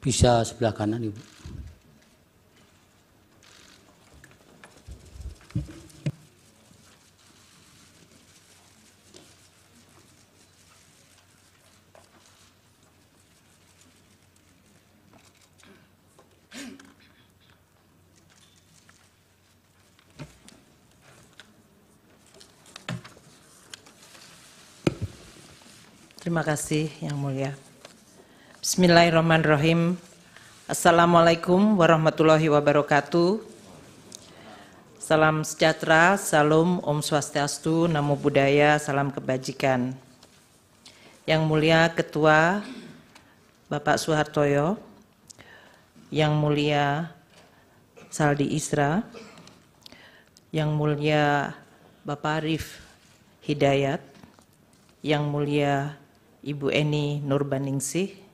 Bisa sebelah kanan Ibu. Terima kasih, Yang Mulia. Bismillahirrahmanirrahim. Assalamualaikum warahmatullahi wabarakatuh. Salam sejahtera, salam Om Swastiastu, Namo Buddhaya, salam kebajikan. Yang mulia Ketua Bapak Soehartoyo, Yang mulia Saldi Isra, Yang mulia Bapak Arif Hidayat, Yang mulia Ibu Eni Nurbaningsih,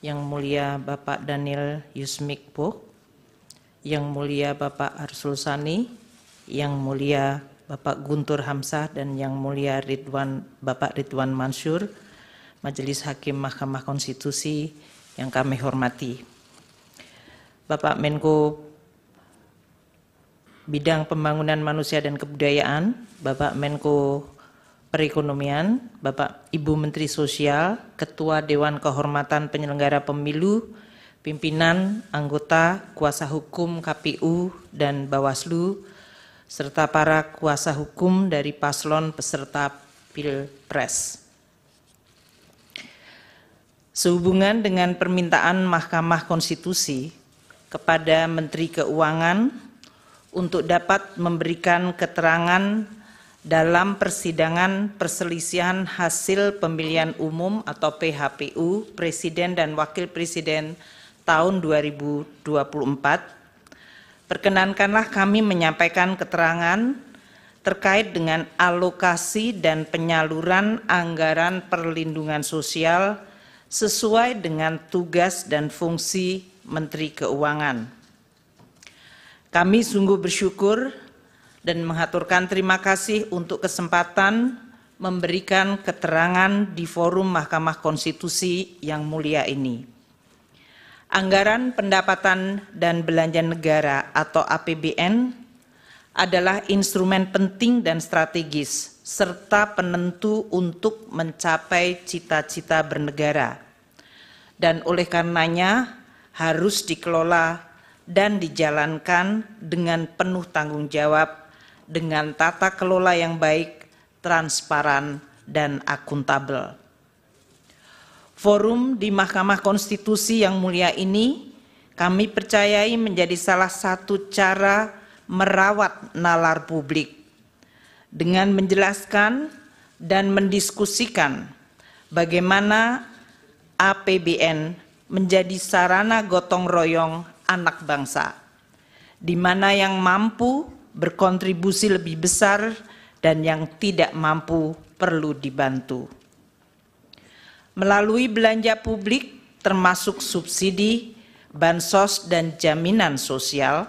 yang Mulia Bapak Daniel Yusmik Yusmikbuk, Yang Mulia Bapak Arsul Sani, Yang Mulia Bapak Guntur Hamsah dan Yang Mulia Ridwan Bapak Ridwan Mansur, Majelis Hakim Mahkamah Konstitusi yang kami hormati. Bapak Menko Bidang Pembangunan Manusia dan Kebudayaan, Bapak Menko Perekonomian, Bapak Ibu Menteri Sosial, Ketua Dewan Kehormatan Penyelenggara Pemilu, pimpinan, anggota, kuasa hukum KPU dan Bawaslu, serta para kuasa hukum dari paslon peserta Pilpres. Sehubungan dengan permintaan Mahkamah Konstitusi kepada Menteri Keuangan untuk dapat memberikan keterangan dalam persidangan perselisihan hasil pemilihan umum atau PHPU Presiden dan Wakil Presiden tahun 2024. Perkenankanlah kami menyampaikan keterangan terkait dengan alokasi dan penyaluran anggaran perlindungan sosial sesuai dengan tugas dan fungsi Menteri Keuangan. Kami sungguh bersyukur dan mengaturkan terima kasih untuk kesempatan memberikan keterangan di forum Mahkamah Konstitusi yang mulia ini. Anggaran pendapatan dan belanja negara atau APBN adalah instrumen penting dan strategis serta penentu untuk mencapai cita-cita bernegara. Dan oleh karenanya harus dikelola dan dijalankan dengan penuh tanggung jawab dengan tata kelola yang baik, transparan, dan akuntabel. Forum di Mahkamah Konstitusi yang mulia ini kami percayai menjadi salah satu cara merawat nalar publik dengan menjelaskan dan mendiskusikan bagaimana APBN menjadi sarana gotong royong anak bangsa, di mana yang mampu berkontribusi lebih besar dan yang tidak mampu perlu dibantu. Melalui belanja publik termasuk subsidi, bansos dan jaminan sosial,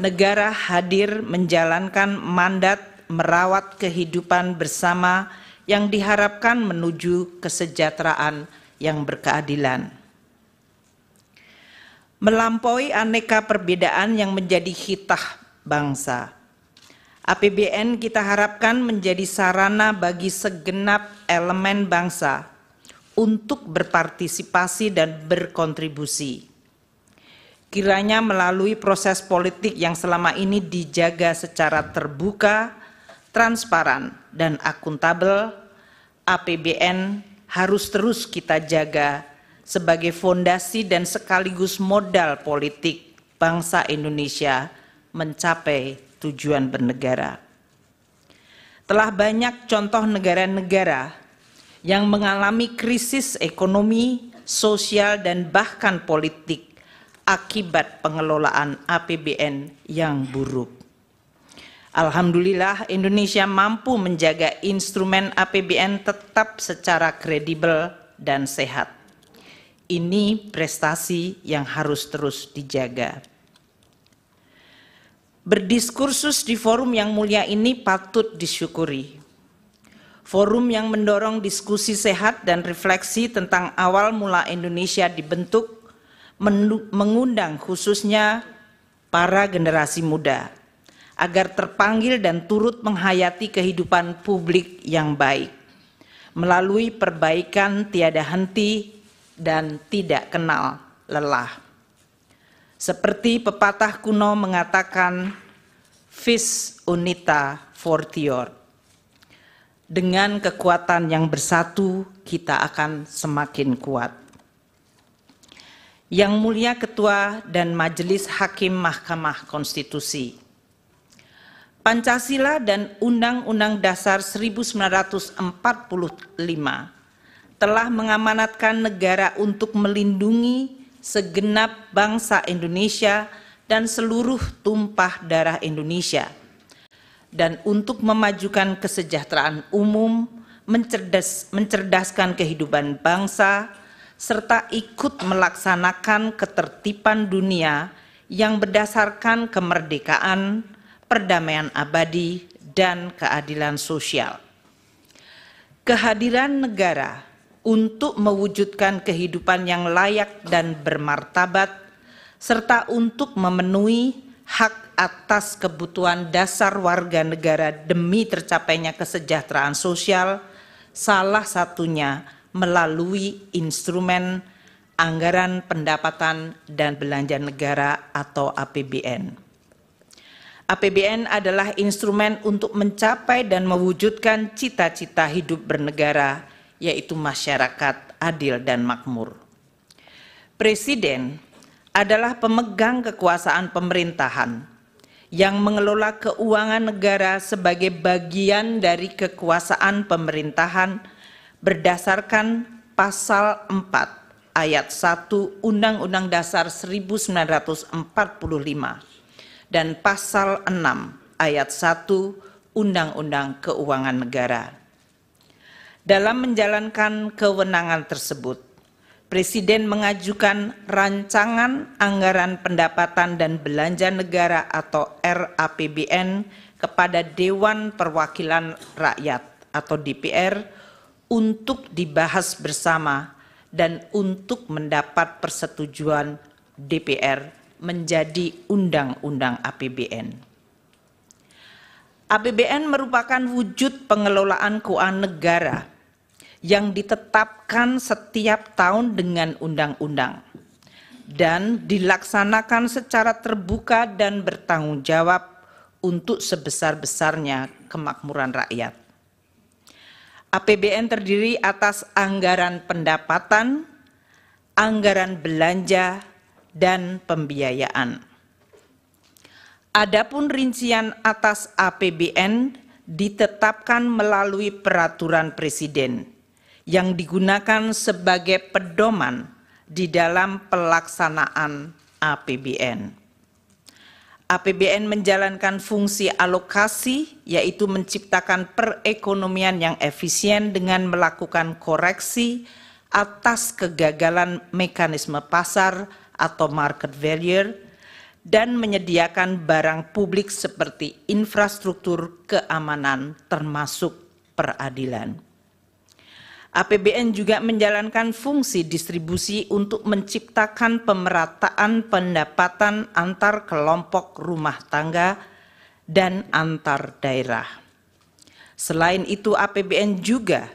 negara hadir menjalankan mandat merawat kehidupan bersama yang diharapkan menuju kesejahteraan yang berkeadilan. Melampaui aneka perbedaan yang menjadi hitah bangsa. APBN kita harapkan menjadi sarana bagi segenap elemen bangsa untuk berpartisipasi dan berkontribusi. Kiranya melalui proses politik yang selama ini dijaga secara terbuka, transparan, dan akuntabel, APBN harus terus kita jaga sebagai fondasi dan sekaligus modal politik bangsa Indonesia mencapai tujuan bernegara. Telah banyak contoh negara-negara yang mengalami krisis ekonomi, sosial, dan bahkan politik akibat pengelolaan APBN yang buruk. Alhamdulillah Indonesia mampu menjaga instrumen APBN tetap secara kredibel dan sehat. Ini prestasi yang harus terus dijaga. Berdiskursus di forum yang mulia ini patut disyukuri. Forum yang mendorong diskusi sehat dan refleksi tentang awal mula Indonesia dibentuk mengundang khususnya para generasi muda agar terpanggil dan turut menghayati kehidupan publik yang baik melalui perbaikan tiada henti dan tidak kenal lelah. Seperti pepatah kuno mengatakan, "vis unita fortior. Dengan kekuatan yang bersatu, kita akan semakin kuat. Yang Mulia Ketua dan Majelis Hakim Mahkamah Konstitusi, Pancasila dan Undang-Undang Dasar 1945 telah mengamanatkan negara untuk melindungi segenap bangsa Indonesia dan seluruh tumpah darah Indonesia, dan untuk memajukan kesejahteraan umum, mencerdas, mencerdaskan kehidupan bangsa, serta ikut melaksanakan ketertiban dunia yang berdasarkan kemerdekaan, perdamaian abadi, dan keadilan sosial. Kehadiran negara untuk mewujudkan kehidupan yang layak dan bermartabat, serta untuk memenuhi hak atas kebutuhan dasar warga negara demi tercapainya kesejahteraan sosial, salah satunya melalui instrumen anggaran pendapatan dan belanja negara atau APBN. APBN adalah instrumen untuk mencapai dan mewujudkan cita-cita hidup bernegara yaitu masyarakat adil dan makmur. Presiden adalah pemegang kekuasaan pemerintahan yang mengelola keuangan negara sebagai bagian dari kekuasaan pemerintahan berdasarkan pasal 4 ayat 1 Undang-Undang Dasar 1945 dan pasal 6 ayat 1 Undang-Undang Keuangan Negara. Dalam menjalankan kewenangan tersebut, Presiden mengajukan rancangan anggaran pendapatan dan belanja negara atau RAPBN kepada Dewan Perwakilan Rakyat atau DPR untuk dibahas bersama dan untuk mendapat persetujuan DPR menjadi undang-undang APBN. APBN merupakan wujud pengelolaan keuangan negara yang ditetapkan setiap tahun dengan undang-undang dan dilaksanakan secara terbuka dan bertanggung jawab untuk sebesar-besarnya kemakmuran rakyat. APBN terdiri atas anggaran pendapatan, anggaran belanja, dan pembiayaan. Adapun rincian atas APBN ditetapkan melalui peraturan presiden yang digunakan sebagai pedoman di dalam pelaksanaan APBN. APBN menjalankan fungsi alokasi, yaitu menciptakan perekonomian yang efisien dengan melakukan koreksi atas kegagalan mekanisme pasar atau market value, dan menyediakan barang publik seperti infrastruktur keamanan, termasuk peradilan. APBN juga menjalankan fungsi distribusi untuk menciptakan pemerataan pendapatan antar kelompok rumah tangga dan antar daerah. Selain itu, APBN juga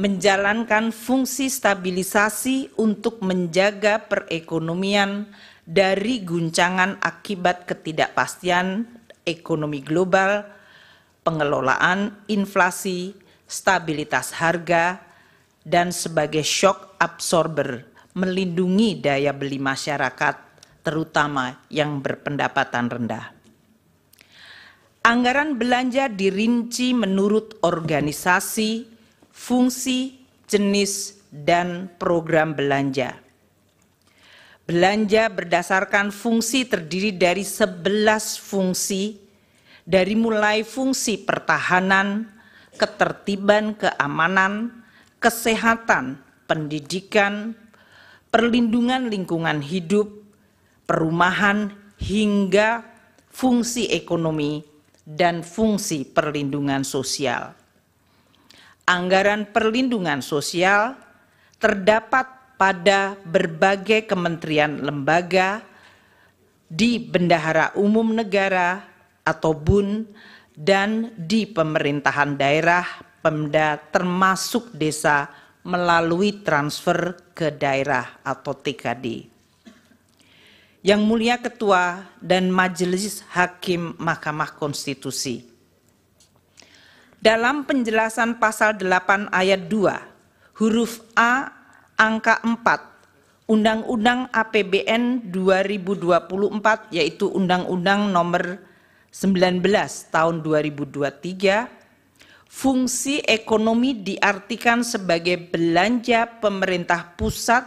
menjalankan fungsi stabilisasi untuk menjaga perekonomian dari guncangan akibat ketidakpastian ekonomi global, pengelolaan inflasi, stabilitas harga, dan sebagai shock absorber melindungi daya beli masyarakat terutama yang berpendapatan rendah. Anggaran belanja dirinci menurut organisasi, fungsi, jenis, dan program belanja. Belanja berdasarkan fungsi terdiri dari 11 fungsi, dari mulai fungsi pertahanan, ketertiban keamanan, kesehatan, pendidikan, perlindungan lingkungan hidup, perumahan, hingga fungsi ekonomi dan fungsi perlindungan sosial. Anggaran perlindungan sosial terdapat pada berbagai kementerian lembaga di Bendahara Umum Negara atau BUN dan di pemerintahan daerah Pemda termasuk desa melalui transfer ke daerah atau TKD. Yang Mulia Ketua dan Majelis Hakim Mahkamah Konstitusi. Dalam penjelasan pasal 8 ayat 2, huruf A angka 4 Undang-Undang APBN 2024 yaitu Undang-Undang nomor 19 tahun 2023 fungsi ekonomi diartikan sebagai belanja pemerintah pusat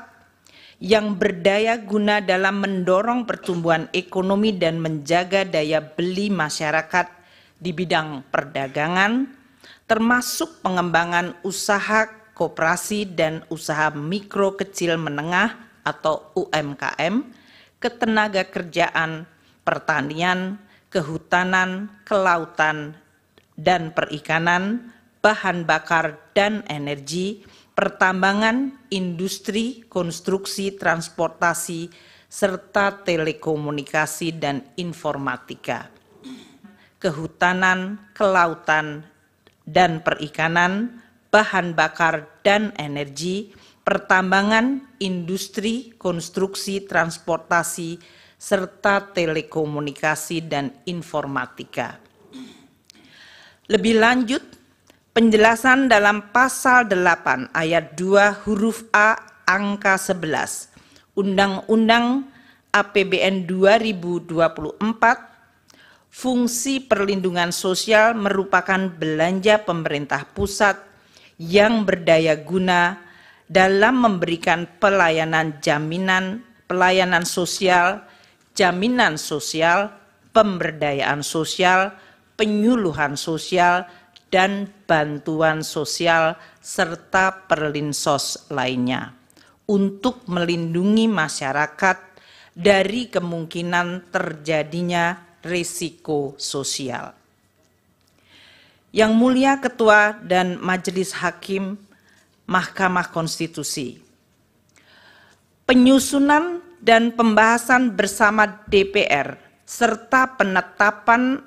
yang berdaya guna dalam mendorong pertumbuhan ekonomi dan menjaga daya beli masyarakat di bidang perdagangan, termasuk pengembangan usaha koperasi dan usaha mikro kecil menengah atau UMKM, ketenaga kerjaan, pertanian, kehutanan, kelautan, dan perikanan, bahan bakar dan energi, pertambangan, industri, konstruksi, transportasi, serta telekomunikasi dan informatika, kehutanan, kelautan, dan perikanan, bahan bakar dan energi, pertambangan, industri, konstruksi, transportasi, serta telekomunikasi dan informatika lebih lanjut, penjelasan dalam pasal 8 ayat 2 huruf A angka 11 Undang-Undang APBN 2024 fungsi perlindungan sosial merupakan belanja pemerintah pusat yang berdaya guna dalam memberikan pelayanan jaminan pelayanan sosial, jaminan sosial, pemberdayaan sosial, penyuluhan sosial dan bantuan sosial serta perlinsos lainnya untuk melindungi masyarakat dari kemungkinan terjadinya risiko sosial. Yang Mulia Ketua dan Majelis Hakim Mahkamah Konstitusi. Penyusunan dan pembahasan bersama DPR serta penetapan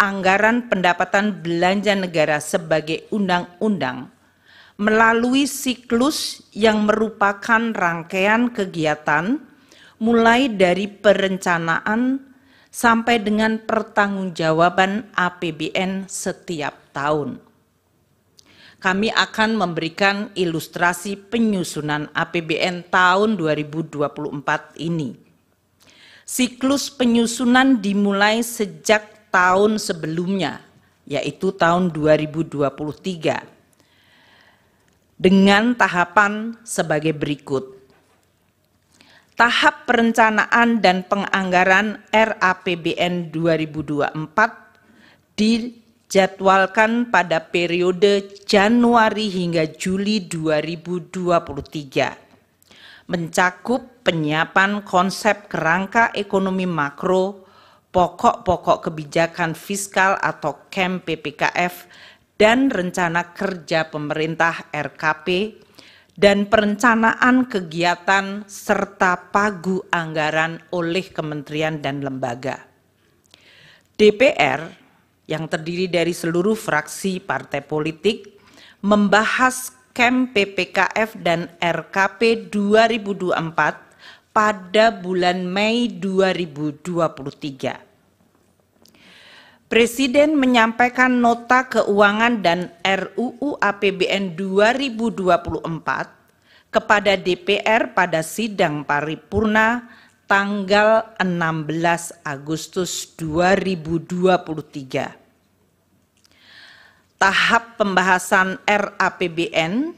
anggaran pendapatan belanja negara sebagai undang-undang melalui siklus yang merupakan rangkaian kegiatan mulai dari perencanaan sampai dengan pertanggungjawaban APBN setiap tahun. Kami akan memberikan ilustrasi penyusunan APBN tahun 2024 ini. Siklus penyusunan dimulai sejak tahun sebelumnya, yaitu tahun 2023, dengan tahapan sebagai berikut. Tahap perencanaan dan penganggaran RAPBN 2024 dijadwalkan pada periode Januari hingga Juli 2023 mencakup penyiapan konsep kerangka ekonomi makro pokok-pokok kebijakan fiskal atau KEM PPKF dan rencana kerja pemerintah RKP dan perencanaan kegiatan serta pagu anggaran oleh kementerian dan lembaga. DPR yang terdiri dari seluruh fraksi partai politik membahas KEM PPKF dan RKP 2024 pada bulan Mei 2023. Presiden menyampaikan nota keuangan dan RUU APBN 2024 kepada DPR pada sidang paripurna tanggal 16 Agustus 2023. Tahap pembahasan RAPBN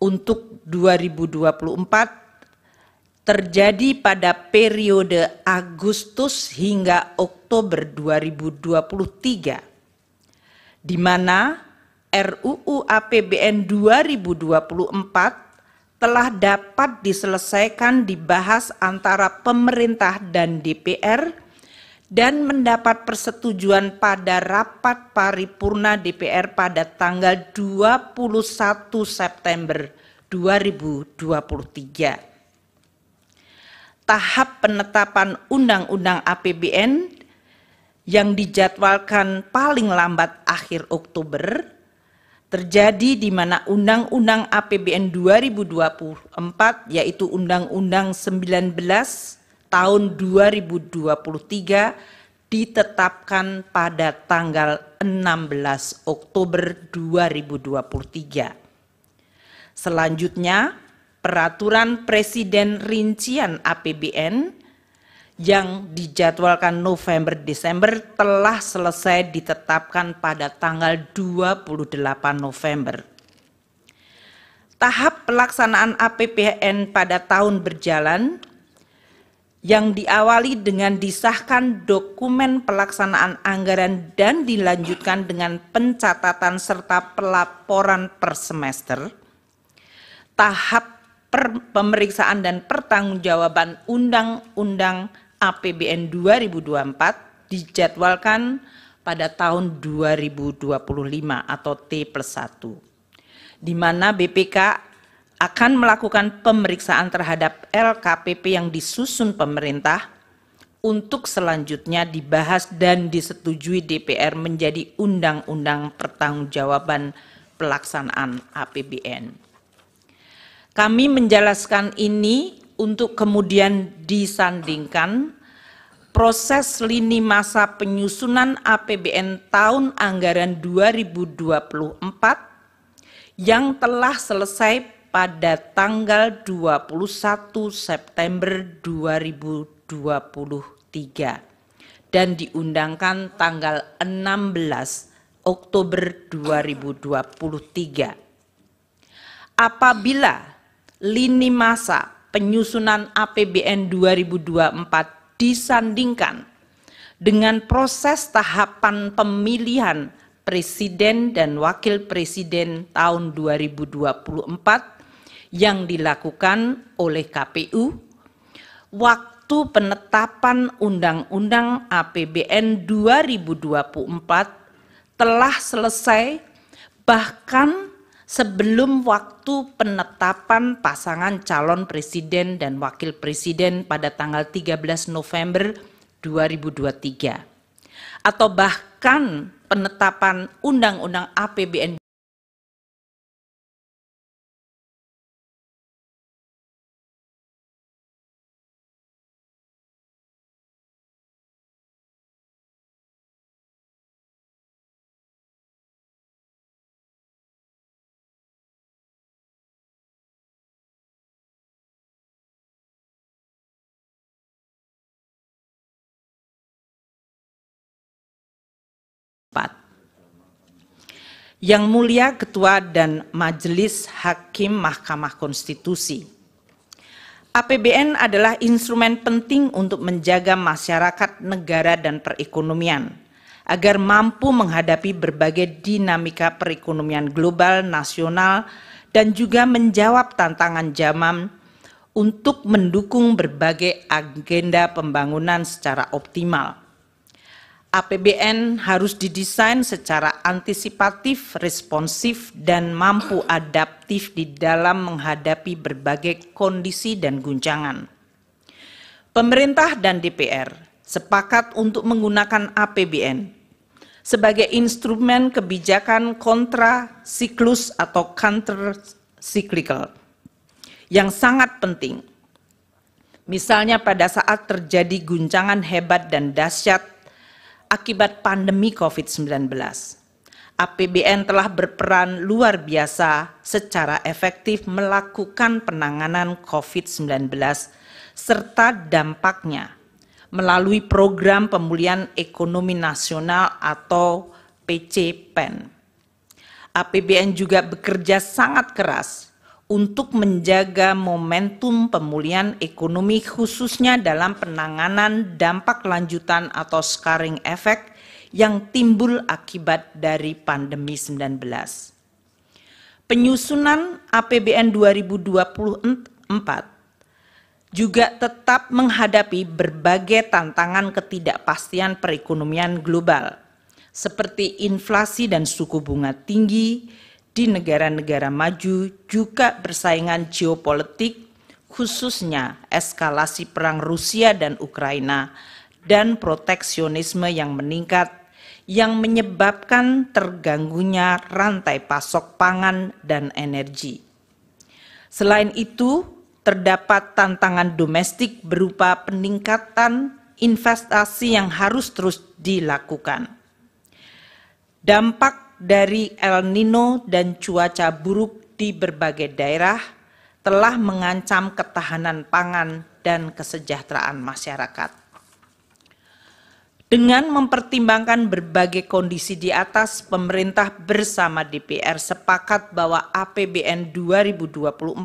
untuk 2024 terjadi pada periode Agustus hingga Oktober 2023 di mana RUU APBN 2024 telah dapat diselesaikan dibahas antara pemerintah dan DPR dan mendapat persetujuan pada rapat paripurna DPR pada tanggal 21 September 2023 tahap penetapan Undang-Undang APBN yang dijadwalkan paling lambat akhir Oktober terjadi di mana Undang-Undang APBN 2024 yaitu Undang-Undang 19 tahun 2023 ditetapkan pada tanggal 16 Oktober 2023. Selanjutnya, Peraturan Presiden Rincian APBN yang dijadwalkan November-Desember telah selesai ditetapkan pada tanggal 28 November. Tahap pelaksanaan APBN pada tahun berjalan yang diawali dengan disahkan dokumen pelaksanaan anggaran dan dilanjutkan dengan pencatatan serta pelaporan per semester. Tahap pemeriksaan dan pertanggungjawaban Undang-Undang APBN 2024 dijadwalkan pada tahun 2025 atau T plus 1, di mana BPK akan melakukan pemeriksaan terhadap LKPP yang disusun pemerintah untuk selanjutnya dibahas dan disetujui DPR menjadi undang-undang pertanggungjawaban pelaksanaan APBN. Kami menjelaskan ini untuk kemudian disandingkan proses lini masa penyusunan APBN tahun anggaran 2024 yang telah selesai pada tanggal 21 September 2023 dan diundangkan tanggal 16 Oktober 2023. Apabila lini masa penyusunan APBN 2024 disandingkan dengan proses tahapan pemilihan presiden dan wakil presiden tahun 2024 yang dilakukan oleh KPU, waktu penetapan Undang-Undang APBN 2024 telah selesai bahkan sebelum waktu penetapan pasangan calon presiden dan wakil presiden pada tanggal 13 November 2023 atau bahkan penetapan Undang-Undang APBN Yang Mulia Ketua dan Majelis Hakim Mahkamah Konstitusi. APBN adalah instrumen penting untuk menjaga masyarakat, negara, dan perekonomian agar mampu menghadapi berbagai dinamika perekonomian global, nasional, dan juga menjawab tantangan zaman untuk mendukung berbagai agenda pembangunan secara optimal. APBN harus didesain secara antisipatif, responsif, dan mampu adaptif di dalam menghadapi berbagai kondisi dan guncangan. Pemerintah dan DPR sepakat untuk menggunakan APBN sebagai instrumen kebijakan kontra siklus atau counter cyclical yang sangat penting. Misalnya pada saat terjadi guncangan hebat dan dahsyat akibat pandemi COVID-19. APBN telah berperan luar biasa secara efektif melakukan penanganan COVID-19 serta dampaknya melalui program pemulihan ekonomi nasional atau PCPEN. APBN juga bekerja sangat keras untuk menjaga momentum pemulihan ekonomi khususnya dalam penanganan dampak lanjutan atau scarring effect yang timbul akibat dari pandemi 19. Penyusunan APBN 2024 juga tetap menghadapi berbagai tantangan ketidakpastian perekonomian global seperti inflasi dan suku bunga tinggi di negara-negara maju juga persaingan geopolitik, khususnya eskalasi perang Rusia dan Ukraina, dan proteksionisme yang meningkat yang menyebabkan terganggunya rantai pasok pangan dan energi. Selain itu, terdapat tantangan domestik berupa peningkatan investasi yang harus terus dilakukan. Dampak dari El Nino dan cuaca buruk di berbagai daerah telah mengancam ketahanan pangan dan kesejahteraan masyarakat. Dengan mempertimbangkan berbagai kondisi di atas, pemerintah bersama DPR sepakat bahwa APBN 2024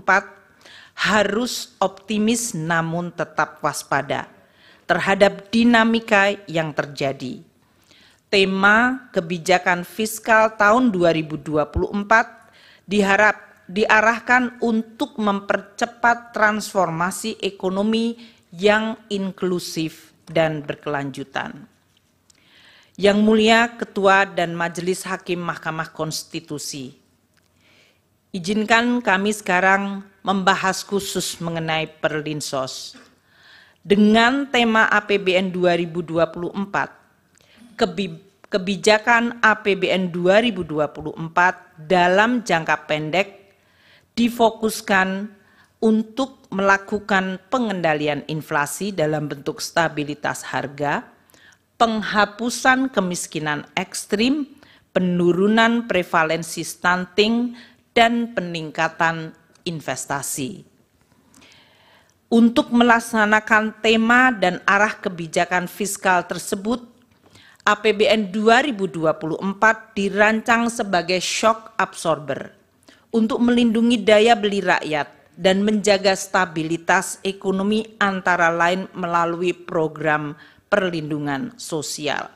harus optimis namun tetap waspada terhadap dinamika yang terjadi tema kebijakan fiskal tahun 2024 diharap diarahkan untuk mempercepat transformasi ekonomi yang inklusif dan berkelanjutan. Yang Mulia Ketua dan Majelis Hakim Mahkamah Konstitusi, izinkan kami sekarang membahas khusus mengenai Perlinsos. Dengan tema APBN 2024, kebijakan APBN 2024 dalam jangka pendek difokuskan untuk melakukan pengendalian inflasi dalam bentuk stabilitas harga, penghapusan kemiskinan ekstrim, penurunan prevalensi stunting, dan peningkatan investasi. Untuk melaksanakan tema dan arah kebijakan fiskal tersebut, APBN 2024 dirancang sebagai shock absorber untuk melindungi daya beli rakyat dan menjaga stabilitas ekonomi antara lain melalui program perlindungan sosial.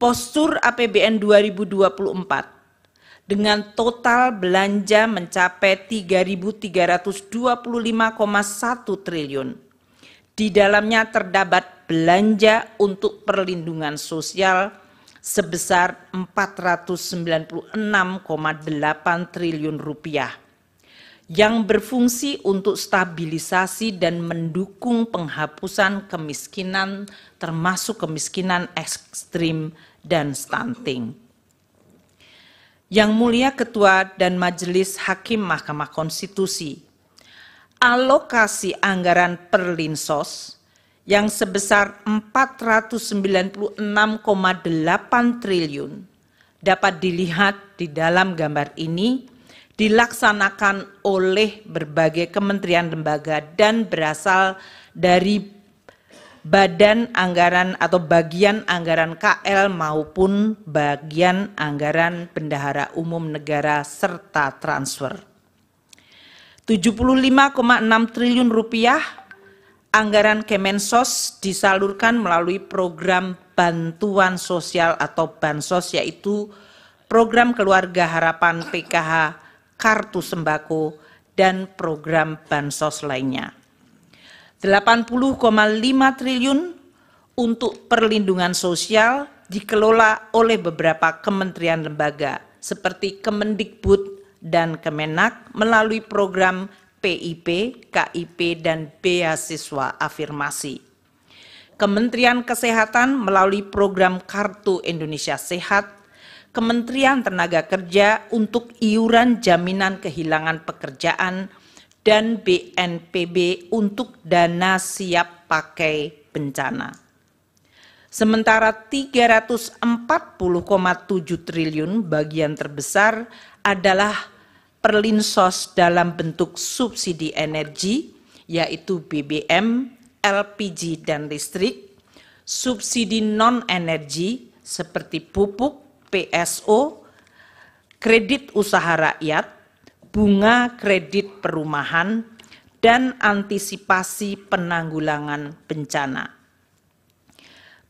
Postur APBN 2024 dengan total belanja mencapai 3.325,1 triliun. Di dalamnya terdapat belanja untuk perlindungan sosial sebesar 496,8 triliun rupiah yang berfungsi untuk stabilisasi dan mendukung penghapusan kemiskinan termasuk kemiskinan ekstrim dan stunting. Yang Mulia Ketua dan Majelis Hakim Mahkamah Konstitusi, alokasi anggaran perlinsos yang sebesar 496,8 triliun dapat dilihat di dalam gambar ini dilaksanakan oleh berbagai kementerian lembaga dan berasal dari badan anggaran atau bagian anggaran KL maupun bagian anggaran bendahara umum negara serta transfer. 75,6 triliun rupiah anggaran Kemensos disalurkan melalui program bantuan sosial atau bansos yaitu program keluarga harapan PKH, kartu sembako, dan program bansos lainnya. 80,5 triliun untuk perlindungan sosial dikelola oleh beberapa kementerian lembaga seperti Kemendikbud dan Kemenak melalui program PIP, KIP, dan beasiswa afirmasi. Kementerian Kesehatan melalui program Kartu Indonesia Sehat, Kementerian Tenaga Kerja untuk iuran jaminan kehilangan pekerjaan, dan BNPB untuk dana siap pakai bencana. Sementara 340,7 triliun bagian terbesar adalah perlinsos dalam bentuk subsidi energi, yaitu BBM, LPG, dan listrik, subsidi non-energi seperti pupuk, PSO, kredit usaha rakyat, bunga kredit perumahan, dan antisipasi penanggulangan bencana.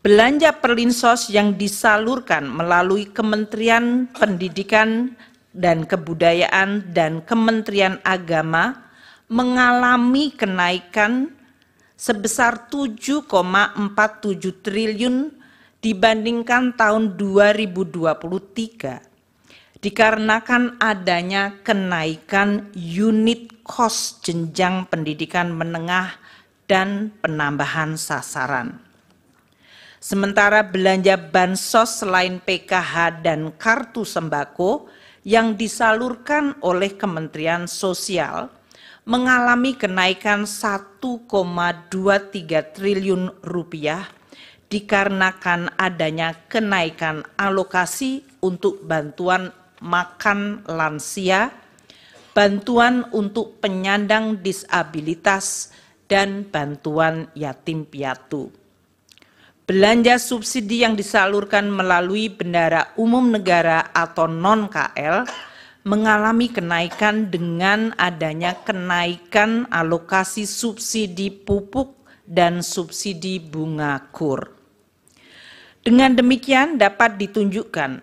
Belanja perlinsos yang disalurkan melalui Kementerian Pendidikan dan Kebudayaan dan Kementerian Agama mengalami kenaikan sebesar 7,47 triliun dibandingkan tahun 2023 dikarenakan adanya kenaikan unit kos jenjang pendidikan menengah dan penambahan sasaran. Sementara belanja bansos selain PKH dan kartu sembako yang disalurkan oleh Kementerian Sosial mengalami kenaikan 1,23 triliun rupiah dikarenakan adanya kenaikan alokasi untuk bantuan makan lansia, bantuan untuk penyandang disabilitas, dan bantuan yatim piatu belanja subsidi yang disalurkan melalui bendara umum negara atau non-KL mengalami kenaikan dengan adanya kenaikan alokasi subsidi pupuk dan subsidi bunga kur. Dengan demikian dapat ditunjukkan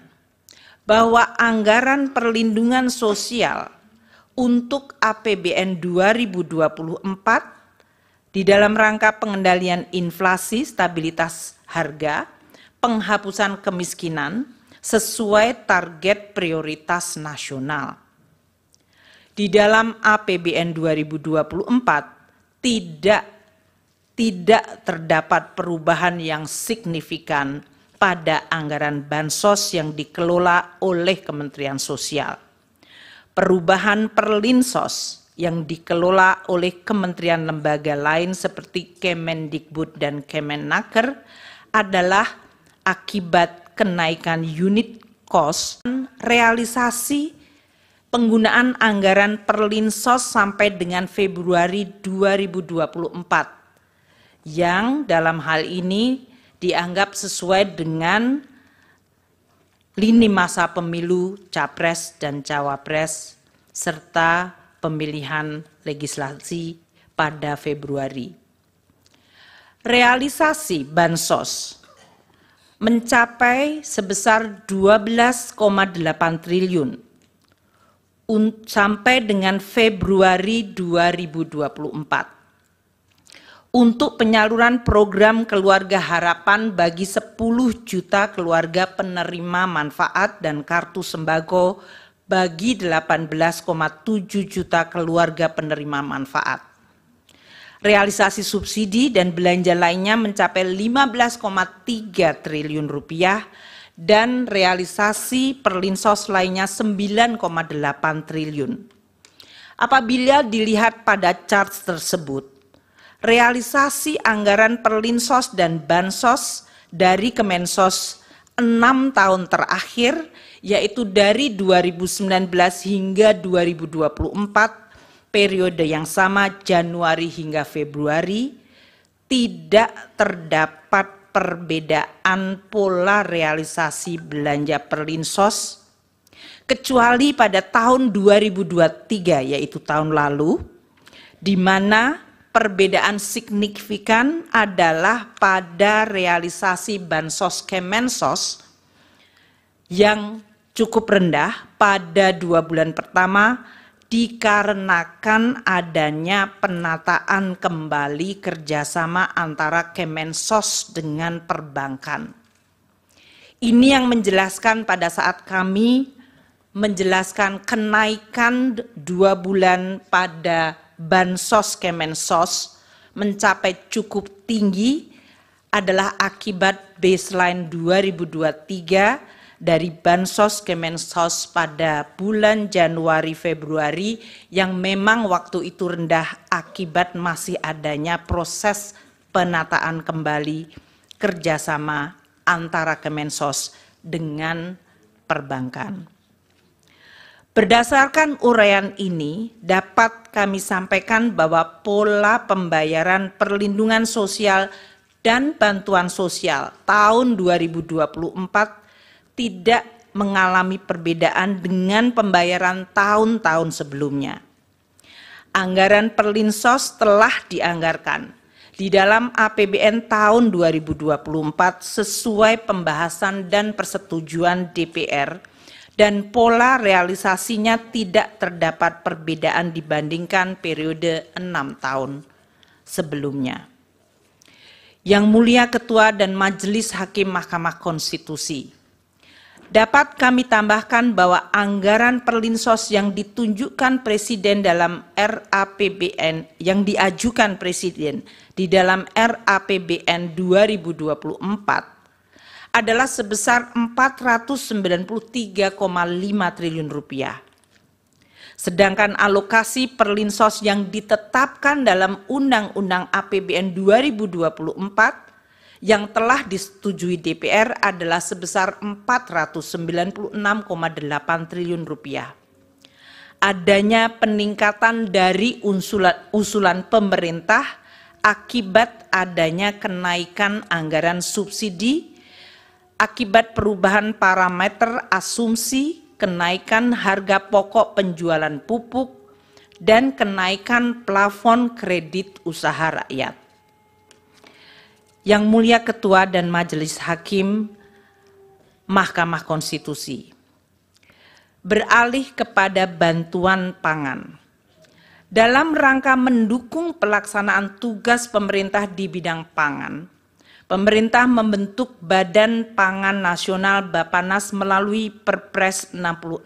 bahwa anggaran perlindungan sosial untuk APBN 2024 di dalam rangka pengendalian inflasi, stabilitas harga, penghapusan kemiskinan sesuai target prioritas nasional. Di dalam APBN 2024 tidak tidak terdapat perubahan yang signifikan pada anggaran bansos yang dikelola oleh Kementerian Sosial. Perubahan perlinsos yang dikelola oleh kementerian lembaga lain seperti Kemendikbud dan Kemenaker adalah akibat kenaikan unit cost realisasi penggunaan anggaran perlinsos sampai dengan Februari 2024 yang dalam hal ini dianggap sesuai dengan lini masa pemilu Capres dan Cawapres serta pemilihan legislasi pada Februari. Realisasi bansos mencapai sebesar 12,8 triliun sampai dengan Februari 2024 untuk penyaluran program keluarga harapan bagi 10 juta keluarga penerima manfaat dan kartu sembako bagi 18,7 juta keluarga penerima manfaat. Realisasi subsidi dan belanja lainnya mencapai 15,3 triliun rupiah dan realisasi perlinsos lainnya 9,8 triliun. Apabila dilihat pada chart tersebut, realisasi anggaran perlinsos dan bansos dari Kemensos 6 tahun terakhir yaitu dari 2019 hingga 2024 periode yang sama Januari hingga Februari tidak terdapat perbedaan pola realisasi belanja perlinsos kecuali pada tahun 2023 yaitu tahun lalu di mana perbedaan signifikan adalah pada realisasi bansos kemensos yang cukup rendah pada dua bulan pertama dikarenakan adanya penataan kembali kerjasama antara Kemensos dengan perbankan. Ini yang menjelaskan pada saat kami menjelaskan kenaikan dua bulan pada Bansos Kemensos mencapai cukup tinggi adalah akibat baseline 2023 dari Bansos Kemensos pada bulan Januari Februari yang memang waktu itu rendah akibat masih adanya proses penataan kembali kerjasama antara Kemensos dengan perbankan. Berdasarkan uraian ini, dapat kami sampaikan bahwa pola pembayaran perlindungan sosial dan bantuan sosial tahun 2024 tidak mengalami perbedaan dengan pembayaran tahun-tahun sebelumnya. Anggaran perlinsos telah dianggarkan di dalam APBN tahun 2024 sesuai pembahasan dan persetujuan DPR dan pola realisasinya tidak terdapat perbedaan dibandingkan periode enam tahun sebelumnya. Yang Mulia Ketua dan Majelis Hakim Mahkamah Konstitusi, Dapat kami tambahkan bahwa anggaran perlinsos yang ditunjukkan Presiden dalam RAPBN, yang diajukan Presiden di dalam RAPBN 2024 adalah sebesar 493,5 triliun rupiah. Sedangkan alokasi perlinsos yang ditetapkan dalam Undang-Undang APBN 2024 yang telah disetujui DPR adalah sebesar 496,8 triliun rupiah. Adanya peningkatan dari usulan, usulan pemerintah akibat adanya kenaikan anggaran subsidi akibat perubahan parameter asumsi, kenaikan harga pokok penjualan pupuk, dan kenaikan plafon kredit usaha rakyat. Yang Mulia Ketua dan Majelis Hakim Mahkamah Konstitusi. Beralih kepada bantuan pangan. Dalam rangka mendukung pelaksanaan tugas pemerintah di bidang pangan, pemerintah membentuk Badan Pangan Nasional Bapanas melalui Perpres 66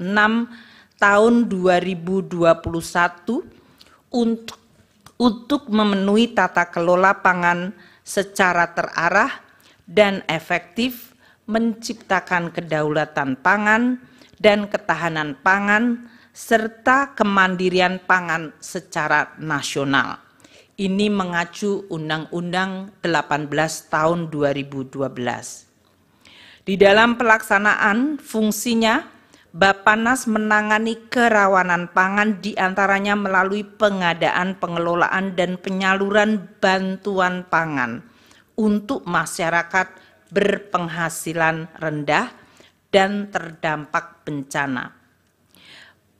tahun 2021 untuk untuk memenuhi tata kelola pangan secara terarah dan efektif menciptakan kedaulatan pangan dan ketahanan pangan serta kemandirian pangan secara nasional. Ini mengacu Undang-Undang 18 tahun 2012. Di dalam pelaksanaan fungsinya, Bapanas menangani kerawanan pangan diantaranya melalui pengadaan, pengelolaan, dan penyaluran bantuan pangan untuk masyarakat berpenghasilan rendah dan terdampak bencana.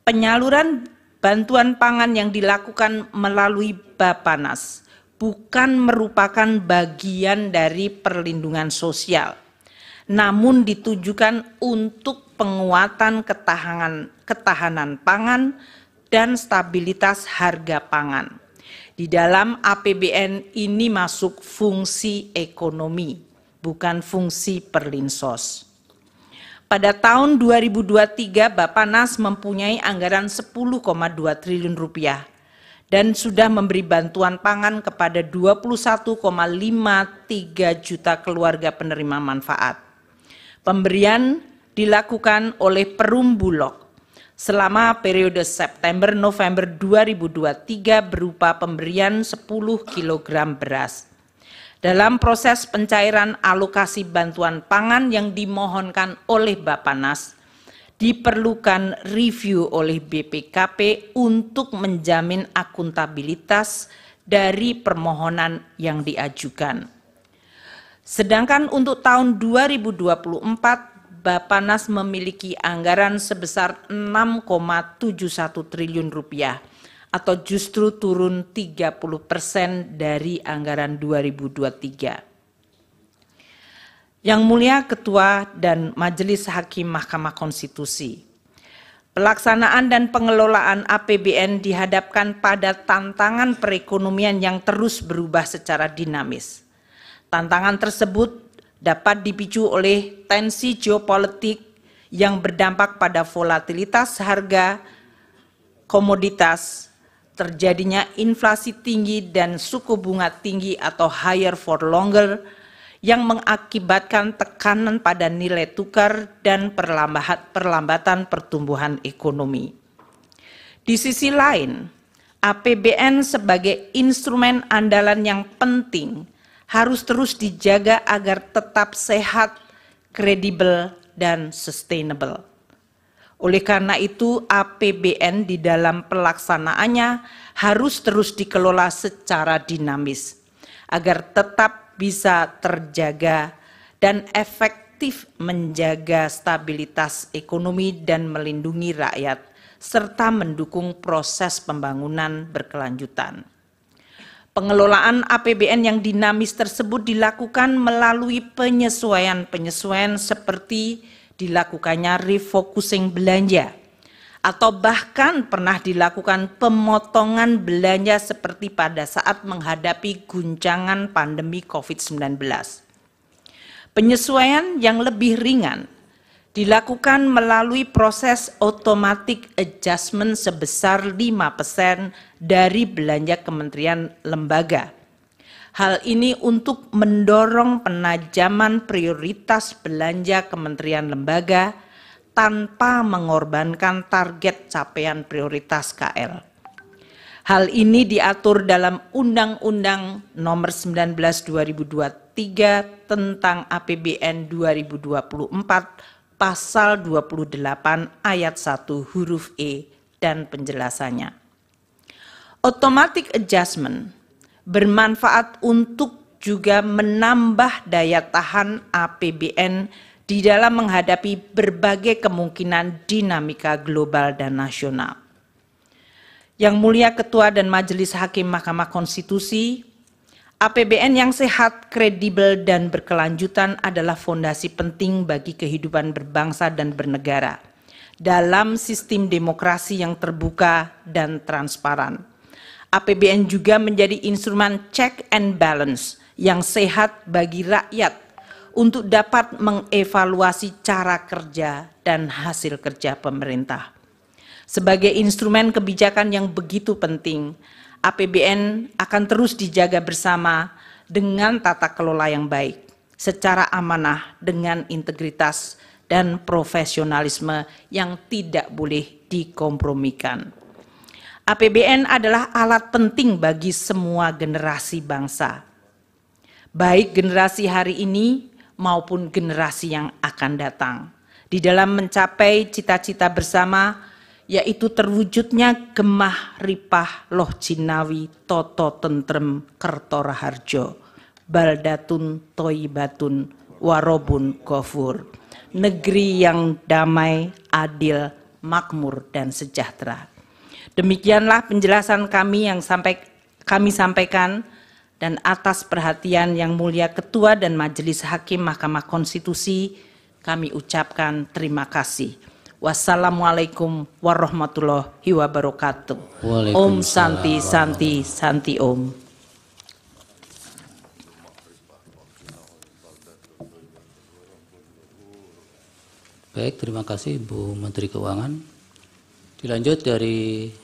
Penyaluran bantuan pangan yang dilakukan melalui Bapanas bukan merupakan bagian dari perlindungan sosial, namun ditujukan untuk penguatan ketahanan, ketahanan pangan dan stabilitas harga pangan. Di dalam APBN ini masuk fungsi ekonomi, bukan fungsi perlinsos. Pada tahun 2023 Bapak Nas mempunyai anggaran 10,2 triliun rupiah dan sudah memberi bantuan pangan kepada 21,53 juta keluarga penerima manfaat. Pemberian dilakukan oleh Perumbulok selama periode September-November 2023 berupa pemberian 10 kg beras. Dalam proses pencairan alokasi bantuan pangan yang dimohonkan oleh Bapak Nas diperlukan review oleh BPKP untuk menjamin akuntabilitas dari permohonan yang diajukan. Sedangkan untuk tahun 2024 Bapanas memiliki anggaran sebesar 6,71 triliun rupiah atau justru turun 30 persen dari anggaran 2023. Yang Mulia Ketua dan Majelis Hakim Mahkamah Konstitusi, pelaksanaan dan pengelolaan APBN dihadapkan pada tantangan perekonomian yang terus berubah secara dinamis. Tantangan tersebut dapat dipicu oleh tensi geopolitik yang berdampak pada volatilitas harga komoditas, terjadinya inflasi tinggi dan suku bunga tinggi atau higher for longer yang mengakibatkan tekanan pada nilai tukar dan perlambatan pertumbuhan ekonomi. Di sisi lain, APBN sebagai instrumen andalan yang penting – harus terus dijaga agar tetap sehat, kredibel, dan sustainable. Oleh karena itu, APBN di dalam pelaksanaannya harus terus dikelola secara dinamis agar tetap bisa terjaga dan efektif menjaga stabilitas ekonomi dan melindungi rakyat serta mendukung proses pembangunan berkelanjutan. Pengelolaan APBN yang dinamis tersebut dilakukan melalui penyesuaian-penyesuaian seperti dilakukannya refocusing belanja atau bahkan pernah dilakukan pemotongan belanja seperti pada saat menghadapi guncangan pandemi COVID-19. Penyesuaian yang lebih ringan dilakukan melalui proses automatic adjustment sebesar 5% dari belanja kementerian lembaga. Hal ini untuk mendorong penajaman prioritas belanja kementerian lembaga tanpa mengorbankan target capaian prioritas KL. Hal ini diatur dalam Undang-Undang Nomor 19 2023 tentang APBN 2024 pasal 28 ayat 1 huruf E dan penjelasannya. Automatic adjustment bermanfaat untuk juga menambah daya tahan APBN di dalam menghadapi berbagai kemungkinan dinamika global dan nasional. Yang Mulia Ketua dan Majelis Hakim Mahkamah Konstitusi, APBN yang sehat, kredibel, dan berkelanjutan adalah fondasi penting bagi kehidupan berbangsa dan bernegara dalam sistem demokrasi yang terbuka dan transparan. APBN juga menjadi instrumen check and balance yang sehat bagi rakyat untuk dapat mengevaluasi cara kerja dan hasil kerja pemerintah. Sebagai instrumen kebijakan yang begitu penting, APBN akan terus dijaga bersama dengan tata kelola yang baik, secara amanah dengan integritas dan profesionalisme yang tidak boleh dikompromikan. APBN adalah alat penting bagi semua generasi bangsa, baik generasi hari ini maupun generasi yang akan datang, di dalam mencapai cita-cita bersama yaitu terwujudnya gemah ripah loh jinawi toto tentrem harjo baldatun toibatun warobun gofur negeri yang damai adil makmur dan sejahtera demikianlah penjelasan kami yang sampai kami sampaikan dan atas perhatian yang mulia Ketua dan Majelis Hakim Mahkamah Konstitusi, kami ucapkan terima kasih. Wassalamualaikum warahmatullahi wabarakatuh. Om Santi, Santi, Santi Om. Baik, terima kasih Bu Menteri Keuangan. Dilanjut dari